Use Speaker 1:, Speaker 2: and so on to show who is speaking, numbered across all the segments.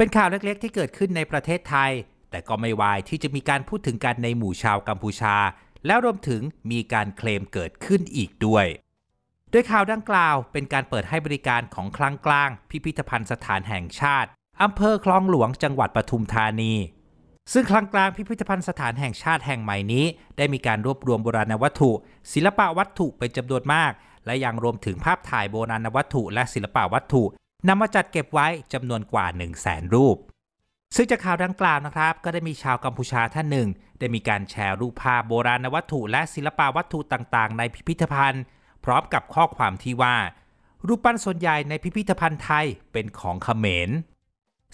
Speaker 1: เป็นข่าวเล็ก ๆ ที่เกิดขึ้นในประเทศไทย แต่ก็ไม่วายที่จะมีการพูดถึงกันในหมู่ชาวกัมพูชา แล้วรวมถึงมีการเคลมเกิดขึ้นอีกด้วยโดยข่าวดังกล่าวเป็นการเปิดให้บริการของคลังกลางพิพิธภัณฑ์สถานแห่งชาติอำเภอคลองหลวง จังหวัดปทุมธานี ซึ่งคลังกลางพิพิธภัณฑ์สถานแห่งชาติแห่งใหม่นี้ ได้มีการรวบรวมโบราณวัตถุ ศิลปะวัตถุเป็นจำนวนมาก และยังรวมถึงภาพถ่ายโบราณวัตถุ และศิลปะวัตถุนำมาจัดเก็บไว้จำนวนกว่า1 0 0 0 0แสนรูป ซึ่งจากข่าวดังกล่าวนะครับ ก็ได้มีชาวกัมพูชาท่านหนึ่ง ได้มีการแชร์รูปภาพโบราณวัตถุและศิลปวัตถุต่างๆในพิพิธภัณฑ์ พร้อมกับข้อความที่ว่า รูปปั้นส่วนใหญ่ในพิพิธภัณฑ์ไทยเป็นของเขมร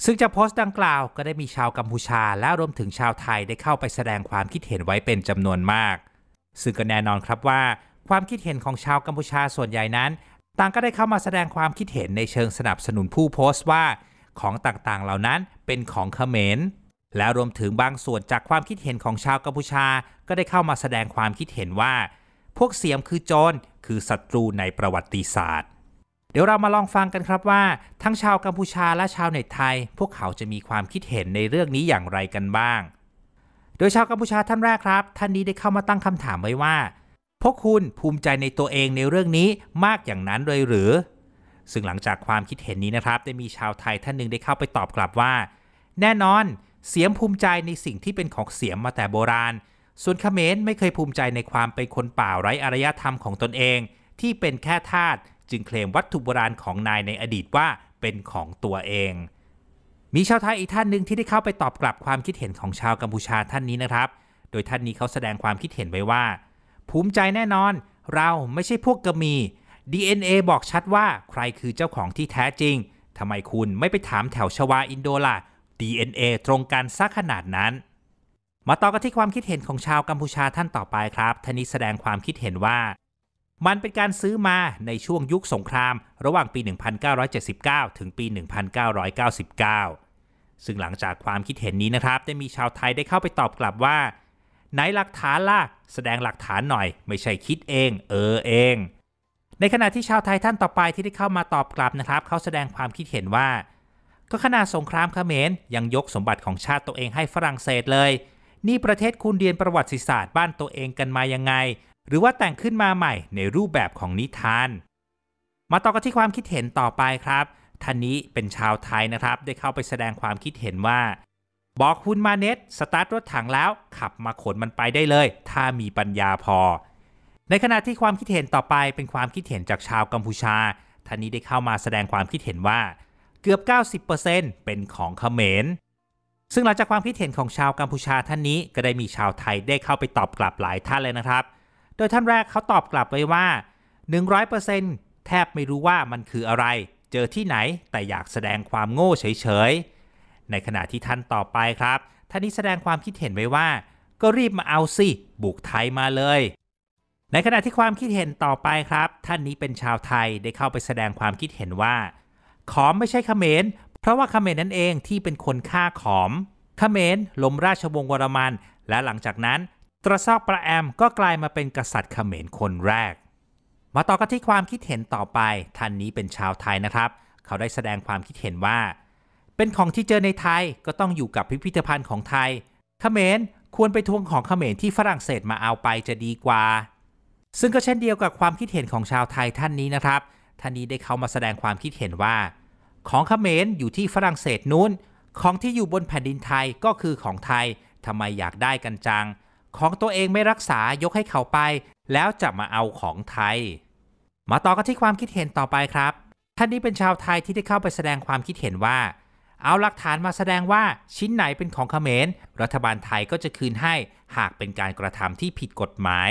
Speaker 1: ซึ่งจากโพสต์ดังกล่าว ก็ได้มีชาวกัมพูชาและรวมถึงชาวไทยได้เข้าไปแสดงความคิดเห็นไว้เป็นจำนวนมาก ซึ่งก็แน่นอนครับว่า ความคิดเห็นของชาวกัมพูชาส่วนใหญ่นั้นต่างก็ได้เข้ามาแสดงความคิดเห็นในเชิงสนับสนุนผู้โพสต์ว่า ของต่างๆเหล่านั้นเป็นของเขมรและ รวมถึงบางส่วนจากความคิดเห็นของชาวกัมพูชาก็ได้เข้ามาแสดงความคิดเห็นว่า พวกเสียมคือโจรคือศัตรูในประวัติศาสตร์ เดี๋ยวเรามาลองฟังกันครับว่า ทั้งชาวกัมพูชาและชาวเน็ตไทย พวกเขาจะมีความคิดเห็นในเรื่องนี้อย่างไรกันบ้าง โดยชาวกัมพูชาท่านแรกครับท่านนี้ได้เข้ามาตั้งคำถามไว้ว่าพวกคุณภูมิใจในตัวเองในเรื่องนี้มากอย่างนั้นเลยหรือ ซึ่งหลังจากความคิดเห็นนี้นะครับ ได้มีชาวไทยท่านหนึ่งได้เข้าไปตอบกลับว่า แน่นอนเสียมภูมิใจในสิ่งที่เป็นของเสียมมาแต่โบราณ ส่วนขเขมรไม่เคยภูมิใจในความเป็นคนป่าไร้อารยธรรมของตนเองที่เป็นแค่ทาส จึงเคลมวัตถุโบราณของนายในอดีตว่าเป็นของตัวเอง มีชาวไทยอีกท่านหนึ่งที่ได้เข้าไปตอบกลับความคิดเห็นของชาวกัมพูชาท่านนี้นะครับ โดยท่านนี้เขาแสดงความคิดเห็นไว้ว่าภูมิใจแน่นอน เราไม่ใช่พวกกระมี DNA บอกชัดว่า ใครคือเจ้าของที่แท้จริง ทำไมคุณไม่ไปถามแถวชวา อินโดล่ะ DNA ตรงกันซะขนาดนั้น มาต่อกันที่ความคิดเห็นของชาวกัมพูชาท่านต่อไปครับ ท่านนี้แสดงความคิดเห็นว่า มันเป็นการซื้อมาในช่วงยุคสงครามระหว่างปี 1979 ถึงปี 1999 ซึ่งหลังจากความคิดเห็นนี้นะครับ ได้มีชาวไทยได้เข้าไปตอบกลับว่าไหนหลักฐานล่ะแสดงหลักฐานหน่อย ไม่ใช่คิดเอง เออเอง ในขณะที่ชาวไทยท่านต่อไปที่ได้เข้ามาตอบกลับนะครับ เขาแสดงความคิดเห็นว่า ก็ขนาดสงครามเขมรยังยกสมบัติของชาติตัวเองให้ฝรั่งเศสเลย นี่ประเทศคุณเรียนประวัติศาสตร์บ้านตัวเองกันมายังไง หรือว่าแต่งขึ้นมาใหม่ในรูปแบบของนิทาน มาต่อกันที่ความคิดเห็นต่อไปครับ ท่านนี้เป็นชาวไทยนะครับ ได้เข้าไปแสดงความคิดเห็นว่าบอกคุณมาเน็ตสตาร์ทรถถังแล้วขับมาขนมันไปได้เลย ถ้ามีปัญญาพอ ในขณะที่ความคิดเห็นต่อไปเป็นความคิดเห็นจากชาวกัมพูชา ท่านนี้ได้เข้ามาแสดงความคิดเห็นว่าเกือบ90%เป็นของเขมรซึ่งหลังจากความคิดเห็นของชาวกัมพูชาท่านนี้ก็ได้มีชาวไทยได้เข้าไปตอบกลับหลายท่านเลยนะครับ โดยท่านแรกเขาตอบกลับไว้ว่า 100%แทบไม่รู้ว่ามันคืออะไร เจอที่ไหน แต่อยากแสดงความโง่เฉยๆในขณะที่ท่านต่อไปครับ ท่านนี้แสดงความคิดเห็นไว้ว่า ก็รีบมาเอาสิบุกไทยมาเลย ในขณะที่ความคิดเห็นต่อไปครับ ท่านนี้เป็นชาวไทยได้เข้าไปแสดงความคิดเห็นว่า ขอมไม่ใช่ขเขมร เพราะว่าขเขมรนั่นเองที่เป็นคนฆ่าขอมขเขมรล้มราชวงศ์วรมันและหลังจากนั้น ตรซอกประแอม ก็กลายมาเป็นกษัตริย์ขเขมรคนแรกมาต่อกันที่ความคิดเห็นต่อไปท่านนี้เป็นชาวไทยนะครับ เขาได้แสดงความคิดเห็นว่าเป็นของที่เจอในไทยก็ต้องอยู่กับพิพิธภัณฑ์ของไทยเขมรควรไปทวงของเขมรที่ฝรั่งเศสมาเอาไปจะดีกว่า ซึ่งก็เช่นเดียวกับความคิดเห็นของชาวไทยท่านนี้นะครับ ท่านนี้ได้เข้ามาแสดงความคิดเห็นว่า ของเขมรอยู่ที่ฝรั่งเศสนู้น ของที่อยู่บนแผ่นดินไทยก็คือของไทยทำไมอยากได้กันจัง ของตัวเองไม่รักษายกให้เขาไป แล้วจะมาเอาของไทย มาต่อกันที่ความคิดเห็นต่อไปครับ ท่านนี้เป็นชาวไทยที่ได้เข้าไปแสดงความคิดเห็นว่าเอาหลักฐานมาแสดงว่าชิ้นไหนเป็นของเขมร รัฐบาลไทยก็จะคืนให้หากเป็นการกระทำที่ผิดกฎหมาย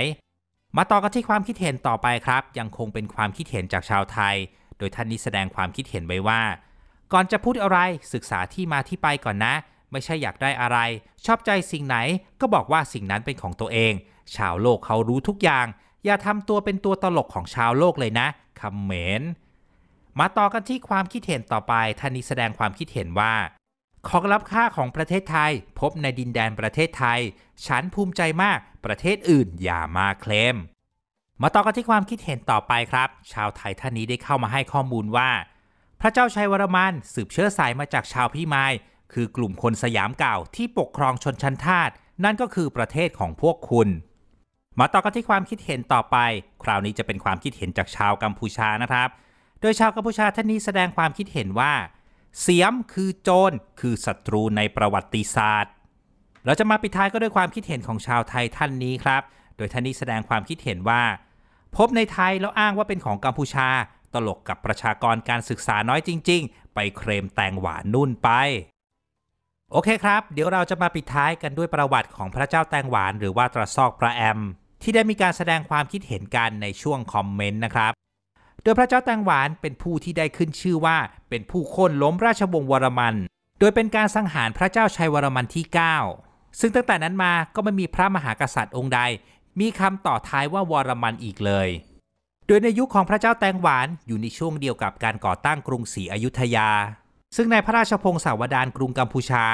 Speaker 1: มาต่อกันที่ความคิดเห็นต่อไปครับ ยังคงเป็นความคิดเห็นจากชาวไทย โดยท่านนี้แสดงความคิดเห็นไว้ว่า ก่อนจะพูดอะไรศึกษาที่มาที่ไปก่อนนะ ไม่ใช่อยากได้อะไร ชอบใจสิ่งไหน ก็บอกว่าสิ่งนั้นเป็นของตัวเอง ชาวโลกเขารู้ทุกอย่าง อย่าทำตัวเป็นตัวตลกของชาวโลกเลยนะคำเหม็นมาต่อกันที่ความคิดเห็นต่อไป ท่านนี้แสดงความคิดเห็นว่า ของลับค่าของประเทศไทย พบในดินแดนประเทศไทย ฉันภูมิใจมาก ประเทศอื่นอย่ามาเคลม มาต่อกันที่ความคิดเห็นต่อไปครับ ชาวไทยท่านนี้ได้เข้ามาให้ข้อมูลว่า พระเจ้าชัยวรมันสืบเชื้อสายมาจากชาวพิมาย คือกลุ่มคนสยามเก่าที่ปกครองชนชั้นทาส นั่นก็คือประเทศของพวกคุณ มาต่อกันที่ความคิดเห็นต่อไป คราวนี้จะเป็นความคิดเห็นจากชาวกัมพูชานะครับโดยชาวกัมพูชาท่านนี้แสดงความคิดเห็นว่า เสียมคือโจรคือศัตรูในประวัติศาสตร์ เราจะมาปิดท้ายก็ด้วยความคิดเห็นของชาวไทยท่านนี้ครับ โดยท่านนี้แสดงความคิดเห็นว่า พบในไทยแล้วอ้างว่าเป็นของกัมพูชาตลกกับประชากรการศึกษาน้อยจริงๆ ไปเคลมแตงหวานนุ่นไป โอเคครับ เดี๋ยวเราจะมาปิดท้ายกันด้วยประวัติของพระเจ้าแตงหวานหรือว่าตรซอกพระแอม ที่ได้มีการแสดงความคิดเห็นกันในช่วงคอมเมนต์นะครับโดยพระเจ้าแตงหวานเป็นผู้ที่ได้ขึ้นชื่อว่าเป็นผู้ค้นล้มราชวงศ์วรมัน โดยเป็นการสังหารพระเจ้าชัยวรมันที่ 9 ซึ่งตั้งแต่นั้นมาก็ไม่มีพระมหากษัตริย์องค์ใด มีคำต่อท้ายว่าวรมันอีกเลย โดยในยุคขของพระเจ้าแตงหวานอยู่ในช่วงเดียวกับการก่อตั้งกรุงศรีอยุธยา ซึ่งในพระราชพงศาวดารกรุงกัมพูชา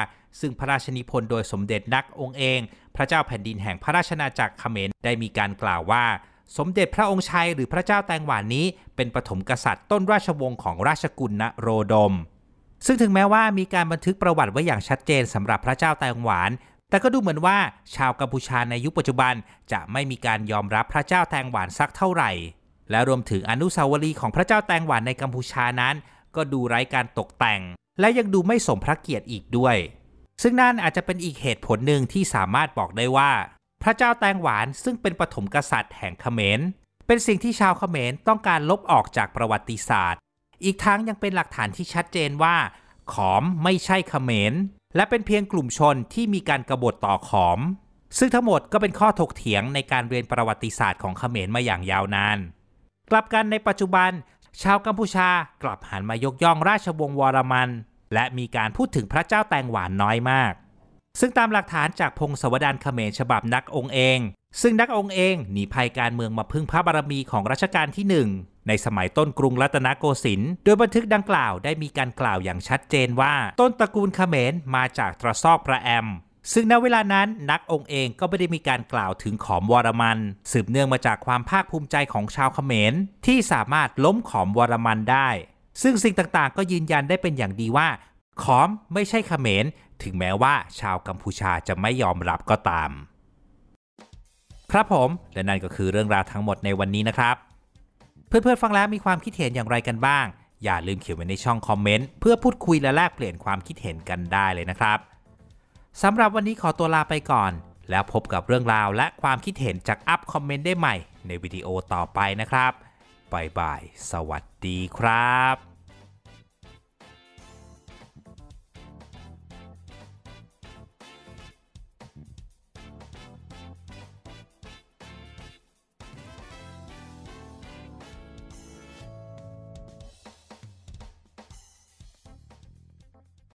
Speaker 1: ซึ่งพระราชนิพนธ์โดยสมเด็จนักองค์เอง พระเจ้าแผ่นดินแห่งพระราชนาจักรเขมรได้มีการกล่าวว่าสมเด็จพระองค์ชัยหรือพระเจ้าแตงหวานนี้เป็นปฐมกษัตริย์ต้นราชวงศ์ของราชกุลนโรดม ซึ่งถึงแม้ว่ามีการบันทึกประวัติไว้อย่างชัดเจนสำหรับพระเจ้าแตงหวาน แต่ก็ดูเหมือนว่าชาวกัมพูชาในยุคปัจจุบันจะไม่มีการยอมรับพระเจ้าแตงหวานสักเท่าไหร่ และรวมถึงอนุสาวรีย์ของพระเจ้าแตงหวานในกัมพูชานั้น ก็ดูไร้การตกแต่ง และยังดูไม่สมพระเกียรติอีกด้วย ซึ่งนั่นอาจจะเป็นอีกเหตุผลหนึ่งที่สามารถบอกได้ว่าพระเจ้าแตงหวานซึ่งเป็นปฐมกษัตริย์แห่งเขมร เป็นสิ่งที่ชาวเขมรต้องการลบออกจากประวัติศาสตร์ อีกทั้งยังเป็นหลักฐานที่ชัดเจนว่า ขอมไม่ใช่เขมร และเป็นเพียงกลุ่มชนที่มีการกรบฏต่อขอม ซึ่งทั้งหมดก็เป็นข้อถกเถียงในการเรียนประวัติศาสตร์ของเขมรมาอย่างยาวนานกลับกันในปัจจุบัน ชาวกัมพูชากลับหันมายกย่องราชวงศ์วรมัน และมีการพูดถึงพระเจ้าแตงหวานน้อยมากซึ่งตามหลักฐานจากพงศวดานเขมรฉบับนักองค์เอง ซึ่งนักองค์เองหนีภัยการเมืองมาพึ่งพระบารมีของรัชกาลที่หนึ่งในสมัยต้นกรุงรัตนโกสินทร์ โดยบันทึกดังกล่าวได้มีการกล่าวอย่างชัดเจนว่าต้นตระกูลเขมรมาจากตระซอกพระแอม ซึ่งในเวลานั้นนักองค์เองก็ไม่ได้มีการกล่าวถึงขอมวรมัน สืบเนื่องมาจากความภาคภูมิใจของชาวเขมร ที่สามารถล้มขอมวรมันได้ ซึ่งสิ่งต่างๆ ก็ยืนยันได้เป็นอย่างดีว่าขอมไม่ใช่เขมรถึงแม้ว่าชาวกัมพูชาจะไม่ยอมรับก็ตาม ครับผมและนั่นก็คือเรื่องราวทั้งหมดในวันนี้นะครับ เพื่อนๆ ฟังแล้วมีความคิดเห็นอย่างไรกันบ้าง อย่าลืมเขียนไว้ในช่องคอมเมนต์เพื่อพูดคุยและแลกเปลี่ยนความคิดเห็นกันได้เลยนะครับสำหรับวันนี้ขอตัวลาไปก่อน แล้วพบกับเรื่องราวและความคิดเห็นจากอัพคอมเมนต์ได้ใหม่ ในวิดีโอต่อไปนะครับบายบายสวัสดีครับ